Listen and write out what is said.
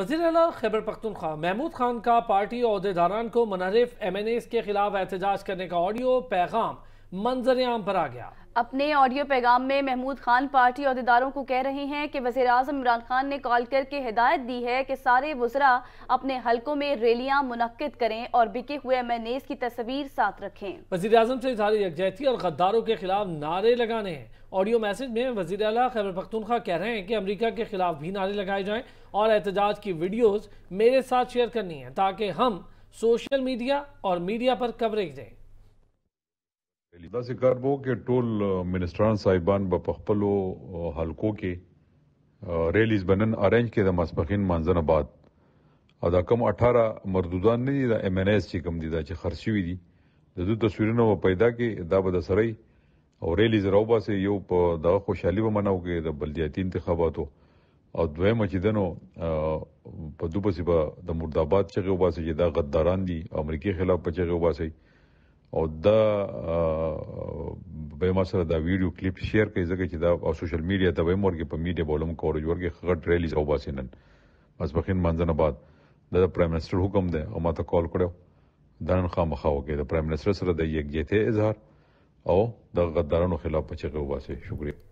वजी अल खैबर पख्तनख्वा महमूद खान का पार्टी अहदेदारान को मुनहरफ एम एन एस के खिलाफ एहतजाज करने का ऑडियो पैगाम मंजर आम पर आ गया अपने ऑडियो पैगाम में महमूद खान पार्टी अहदेदारों को कह रहे हैं कि वजे अजम इमरान खान ने कॉल करके हिदायत दी है कि सारे वजरा अपने हलकों में रैलियां मुनद करें और बिके हुए एम एन एस की तस्वीर साथ रखें वजी अजम से इजहार यकजहती और गद्दारों के खिलाफ नारे लगाने हैं ऑडियो मैसेज में वजी अला खैबर पख्तूनखा कह रहे हैं कि अमरीका के खिलाफ भी नारे लगाए जाएँ और एहतजाज की वीडियोज़ मेरे साथ शेयर करनी है ताकि हम सोशल मीडिया और मीडिया पर कवरेज दें دا څه کار وو کې ټول منسٹران صاحبان په خپلو حلقو کې ریلیز بنن ارنج کې د مسبخین منځنه بعد ادا کوم 18 مردودان نه دي د ام ان اس چې کوم دي دا چې خرڅوي دي د دوی تصویرونه و پیدا کې دا به د سړی او ریلیز روبا سه یو په د خوشحالي به منو کې د بلدیاتي انتخاباتو او دویم چې دنو په دوبه سي په د مرداباد چې غوباسي چې دا غداران دي امریکای خلاف په چې غوباسي او دا به ما سره دا ویډیو کلیپ شیر کوي ځکه چې دا او سوشل میډیا ته به مورګي په میډیا بولم کورج ورګي خغټ ریلیز او باسینن مسبخین منځنه بعد د پرایم منسٹر حکم دی او ما ته کال کړو دا نن خامخا وکړي د پرایم منسٹر سره د یکجهته اظهار او د غدارانو خلاف په چغه واسي شکریہ